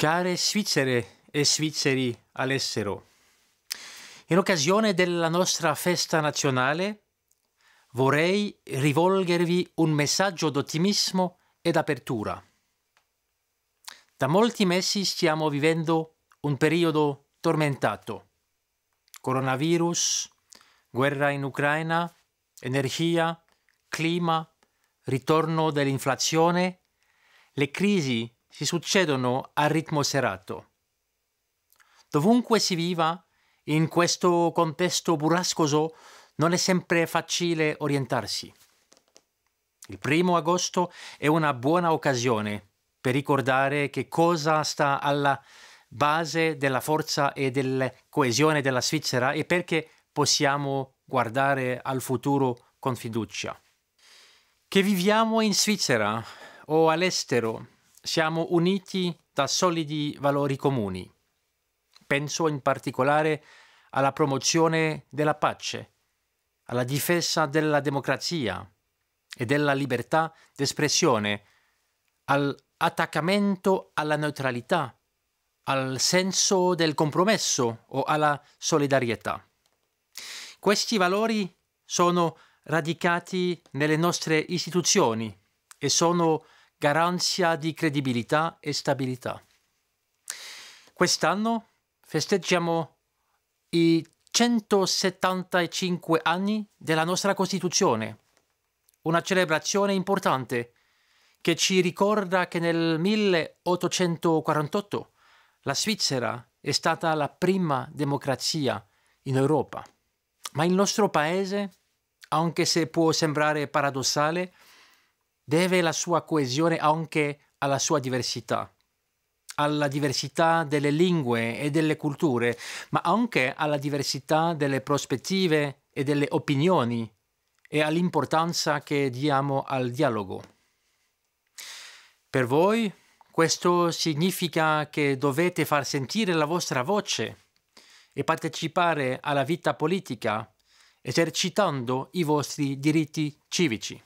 Care svizzere e svizzeri all'estero, in occasione della nostra festa nazionale vorrei rivolgervi un messaggio d'ottimismo ed apertura. Da molti mesi stiamo vivendo un periodo tormentato. Coronavirus, guerra in Ucraina, energia, clima, ritorno dell'inflazione, le crisi si succedono a ritmo serrato. Dovunque si viva, in questo contesto burrascoso non è sempre facile orientarsi. Il primo agosto è una buona occasione per ricordare che cosa sta alla base della forza e della coesione della Svizzera e perché possiamo guardare al futuro con fiducia. Che viviamo in Svizzera o all'estero siamo uniti da solidi valori comuni. Penso in particolare alla promozione della pace, alla difesa della democrazia e della libertà d'espressione, all'attaccamento alla neutralità, al senso del compromesso o alla solidarietà. Questi valori sono radicati nelle nostre istituzioni e sono garanzia di credibilità e stabilità. Quest'anno festeggiamo i 175 anni della nostra Costituzione, una celebrazione importante che ci ricorda che nel 1848 la Svizzera è stata la prima democrazia in Europa. Ma il nostro paese, anche se può sembrare paradossale, deve la sua coesione anche alla sua diversità, alla diversità delle lingue e delle culture, ma anche alla diversità delle prospettive e delle opinioni e all'importanza che diamo al dialogo. Per voi questo significa che dovete far sentire la vostra voce e partecipare alla vita politica esercitando i vostri diritti civici.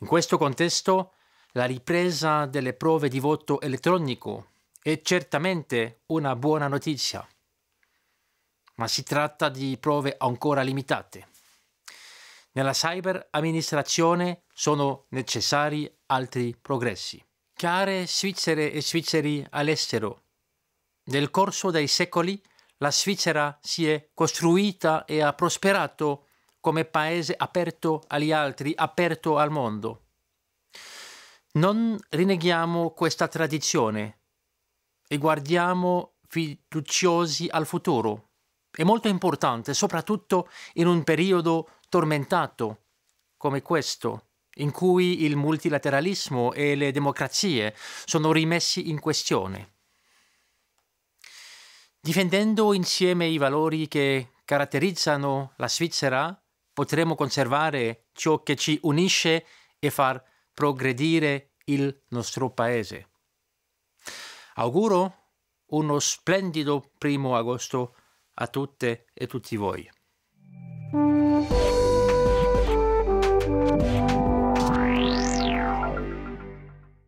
In questo contesto, la ripresa delle prove di voto elettronico è certamente una buona notizia, ma si tratta di prove ancora limitate. Nella cyber amministrazione sono necessari altri progressi. Care svizzere e svizzeri all'estero, nel corso dei secoli la Svizzera si è costruita e ha prosperato come paese aperto agli altri, aperto al mondo. Non rinneghiamo questa tradizione e guardiamo fiduciosi al futuro. È molto importante, soprattutto in un periodo tormentato come questo, in cui il multilateralismo e le democrazie sono rimessi in questione. Difendendo insieme i valori che caratterizzano la Svizzera, potremo conservare ciò che ci unisce e far progredire il nostro paese. Auguro uno splendido primo agosto a tutte e tutti voi.